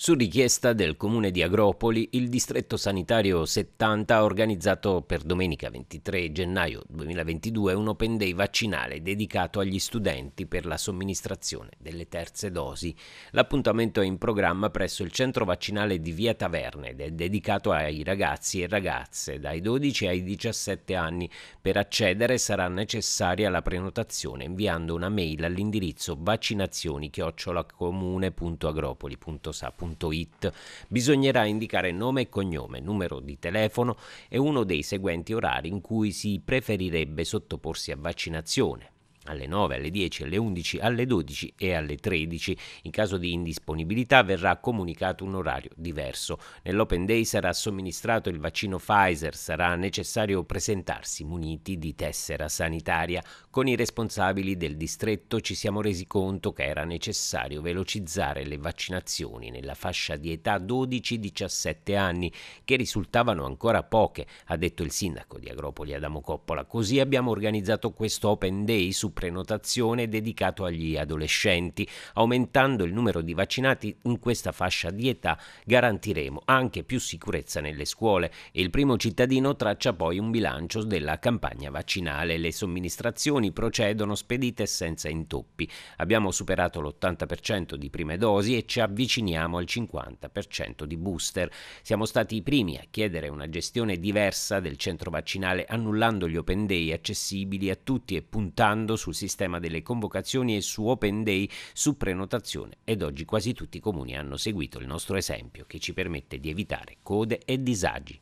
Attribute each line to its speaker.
Speaker 1: Su richiesta del comune di Agropoli, il distretto sanitario 70 ha organizzato per domenica 23 gennaio 2022 un open day vaccinale dedicato agli studenti per la somministrazione delle terze dosi. L'appuntamento è in programma presso il centro vaccinale di Via Taverne ed è dedicato ai ragazzi e ragazze dai 12 ai 17 anni. Per accedere sarà necessaria la prenotazione inviando una mail all'indirizzo vaccinazioni-comune.agropoli.sa.it www.radioradioticino.it bisognerà indicare nome e cognome, numero di telefono e uno dei seguenti orari in cui si preferirebbe sottoporsi a vaccinazione alle 9, alle 10, alle 11, alle 12 e alle 13. In caso di indisponibilità verrà comunicato un orario diverso. Nell'Open Day sarà somministrato il vaccino Pfizer, sarà necessario presentarsi muniti di tessera sanitaria. Con i responsabili del distretto ci siamo resi conto che era necessario velocizzare le vaccinazioni nella fascia di età 12-17 anni, che risultavano ancora poche, ha detto il sindaco di Agropoli Adamo Coppola. Così abbiamo organizzato questo Open Day su prenotazione dedicato agli adolescenti. Aumentando il numero di vaccinati in questa fascia di età garantiremo anche più sicurezza nelle scuole il primo cittadino traccia poi un bilancio della campagna vaccinale. Le somministrazioni procedono spedite senza intoppi. Abbiamo superato l'80% di prime dosi e ci avviciniamo al 50% di booster. Siamo stati i primi a chiedere una gestione diversa del centro vaccinale annullando gli open day accessibili a tutti e puntando su sul sistema delle convocazioni e su Open Day su prenotazione ed oggi quasi tutti i comuni hanno seguito il nostro esempio che ci permette di evitare code e disagi.